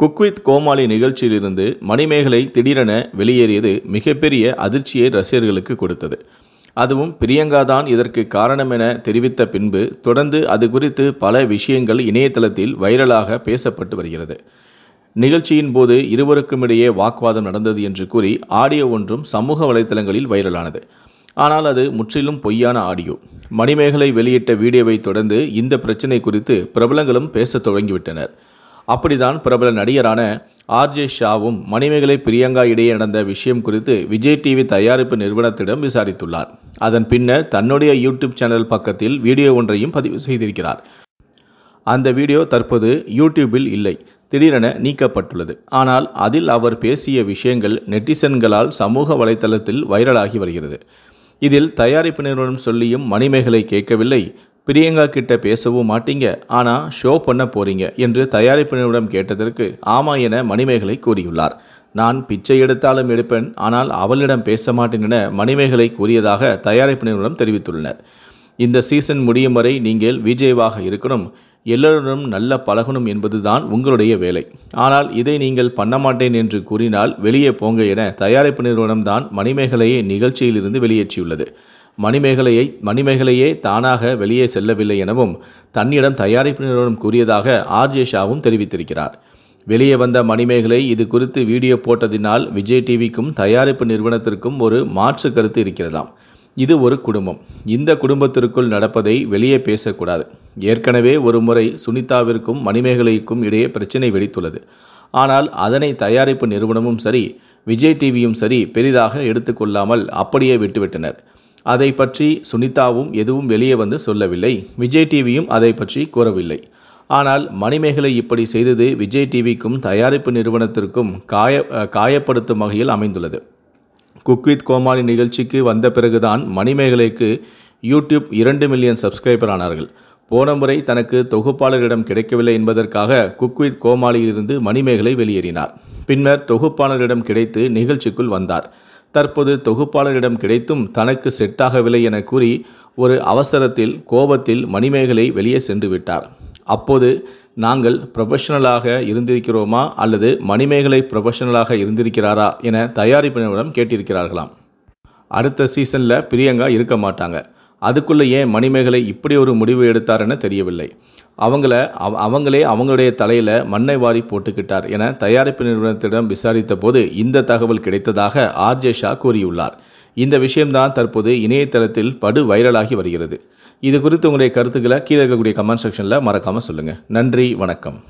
cook with கோமாளி நிகழ்ச்சியிலிருந்து மணிமேகலை திடீரென வெளியேறியது மிகப்பெரிய அதிர்ச்சியை ரசிகர்களுக்கு கொடுத்தது அதுவும் பிரியங்கா தான் இதற்கு காரணம் என தெரிவித்த பின்பு தொடர்ந்து அது குறித்து பல விஷயங்கள் இணையதளத்தில் வைரலாக பேசப்பட்டு வருகிறது நிகழ்ச்சியின் போது இருவருக்கும் இடையே வாக்குவாதம் நடந்தது என்று கூறி ஆடியோ ஒன்றும் சமூக வலைதளங்களில் வைரலானது ஆனால் அது முற்றிலும் பொய்யான ஆடியோ மணிமேகலை வெளியிட்ட வீடியோவை தொடர்ந்து இந்த பிரச்சினை குறித்து பிரபலங்களும் பேசத் தொடங்கிவிட்டனர் அப்படிதான் பிரபல நடிகரான ஆர்ஜே ஷாவும் மணிமேகலை பிரியங்கா இடையே நடந்த விஷயம் குறித்து விஜய் டிவி தயாரிப்பு நிறுவனத்திடம் விசாரித்துள்ளார் அதன் பின்னர் தன்னுடைய யூடியூப் சேனல் பக்கத்தில் வீடியோ ஒன்றையும் பதிவு செய்திருக்கிறார் அந்த வீடியோ தற்போது யூடியூபில் இல்லை திடீரென நீக்கப்பட்டுள்ளது ஆனால் அதில் அவர் பேசிய விஷயங்கள் நெட்டிசன்களால் சமூக வலைதளத்தில் வைரலாகி வருகிறது இதில் தயாரிப்பு நிறுவனம் சொல்லியும் மணிமேகலை கேட்கவில்லை பிரியங்கா கிட்ட பேசவும் மாட்டீங்க ஆனால் ஷோ பண்ண போறீங்க என்று தயாரிப்பினரிடம் கேட்டதற்கு ஆமா என மணிமேகலை கூறியுள்ளார் நான் பிச்சை எடுத்தாலும் எடுப்பேன் ஆனால் அவளிடம் பேச மாட்டேன் என மணிமேகலை கூறியதாக தயாரிப்பினரிடம் தெரிவித்துள்ளனர் இந்த சீசன் முடியும் வரை நீங்கள் விஜய்வாக இருக்கணும் எல்லோருடனும் நல்ல பழகணும் என்பதுதான் உங்களுடைய வேலை ஆனால் இதை நீங்கள் பண்ண மாட்டேன் என்று கூறினால் வெளியே போங்க என தயாரிப்பு நிறுவனம்தான் மணிமேகலையை நிகழ்ச்சியிலிருந்து வெளியேற்றியுள்ளது மணிமேகலையை மணிமேகலையே தானாக வெளியே செல்லவில்லை எனவும் தன்னிடம் தயாரிப்பு நிறுவனம் கூறியதாக ஆர்ஜே ஷாவும் தெரிவித்திருக்கிறார் வெளியே வந்த மணிமேகலை இது குறித்து வீடியோ போட்டதினால் விஜய் டிவிக்கும் தயாரிப்பு நிறுவனத்திற்கும் ஒரு மாற்று கருத்து இருக்கிறதாம் இது ஒரு குடும்பம் இந்த குடும்பத்திற்குள் நடப்பதை வெளியே பேசக்கூடாது ஏற்கனவே ஒரு முறை சுனிதாவிற்கும் மணிமேகலைக்கும் இடையே பிரச்சனை வெடித்துள்ளது ஆனால் அதனை தயாரிப்பு நிறுவனமும் சரி விஜய் டிவியும் சரி பெரிதாக எடுத்துக்கொள்ளாமல் அப்படியே விட்டுவிட்டனர் அதை பற்றி சுனிதாவும் எதுவும் வெளியே வந்து சொல்லவில்லை விஜய் டிவியும் அதை பற்றி கூறவில்லை ஆனால் மணிமேகலை இப்படி செய்தது விஜய் டிவிக்கும் தயாரிப்பு நிறுவனத்திற்கும் காய காயப்படுத்தும் வகையில் அமைந்துள்ளது குக்வித் கோமாளி நிகழ்ச்சிக்கு வந்த பிறகுதான் மணிமேகலைக்கு யூடியூப் இரண்டு மில்லியன் சப்ஸ்கிரைபர் ஆனார்கள் போன முறை தனக்கு தொகுப்பாளரிடம் கிடைக்கவில்லை என்பதற்காக குக்வித் கோமாளியிலிருந்து மணிமேகலை வெளியேறினார் பின்னர் தொகுப்பாளரிடம் கிடைத்து நிகழ்ச்சிக்குள் வந்தார் தற்போது தொகுப்பாளரிடம் கிடைத்தும் தனக்கு செட்டாகவில்லை என கூறி ஒரு அவசரத்தில் கோபத்தில் மணிமேகலை வெளியே சென்று விட்டார் அப்போது நாங்கள் ப்ரொஃபஷனலாக இருந்திருக்கிறோமா அல்லது மணிமேகலை ப்ரொஃபஷனலாக இருந்திருக்கிறாரா என தயாரிப்பினரிடம் கேட்டிருக்கிறார்களாம் அடுத்த சீசனில் பிரியங்கா இருக்க மாட்டாங்க அதுக்குள்ளே ஏன் மணிமேகலை இப்படி ஒரு முடிவு எடுத்தாருன்னு தெரியவில்லை அவங்கள அவ அவங்களே அவங்களுடைய தலையில் மண்ணை வாரி போட்டுக்கிட்டார் என தயாரிப்பு நிறுவனத்திடம் விசாரித்த போது இந்த தகவல் கிடைத்ததாக ஆர்ஜே ஷா கூறியுள்ளார் இந்த விஷயம்தான் தற்போது இணையதளத்தில் படு வைரலாகி வருகிறது இது குறித்து உங்களுடைய கருத்துக்களை கீழே இருக்கக்கூடிய கமெண்ட் செக்ஷனில் மறக்காமல் சொல்லுங்கள் நன்றி வணக்கம்